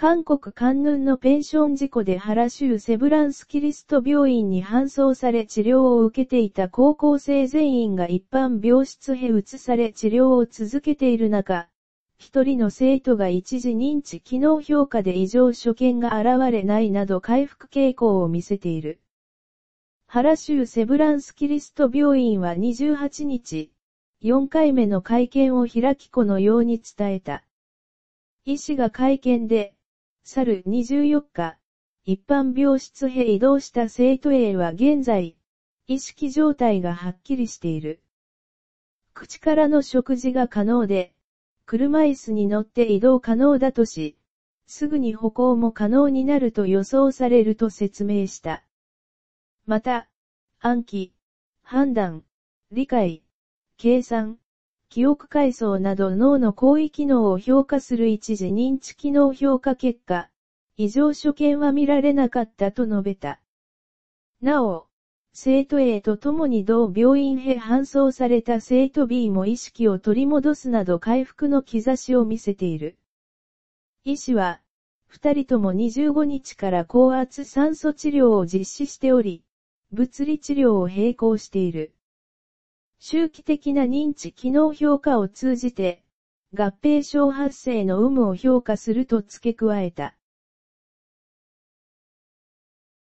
韓国ヌ軍のペンション事故で原州セブランスキリスト病院に搬送され治療を受けていた高校生全員が一般病室へ移され治療を続けている中、一人の生徒が一時認知機能評価で異常所見が現れないなど回復傾向を見せている。原州セブランスキリスト病院は28日、4回目の会見を開きこのように伝えた。医師が会見で、去る24日、一般病室へ移動した生徒 A は現在、意識状態がはっきりしている。口からの食事が可能で、車椅子に乗って移動可能だとし、すぐに歩行も可能になると予想されると説明した。また、暗記、判断、理解、計算、記憶階層など脳の行為機能を評価する一時認知機能評価結果、異常所見は見られなかったと述べた。なお、生徒 A と共に同病院へ搬送された生徒 B も意識を取り戻すなど回復の兆しを見せている。医師は、二人とも25日から高圧酸素治療を実施しており、物理治療を並行している。周期的な認知機能評価を通じて、合併症発生の有無を評価すると付け加えた。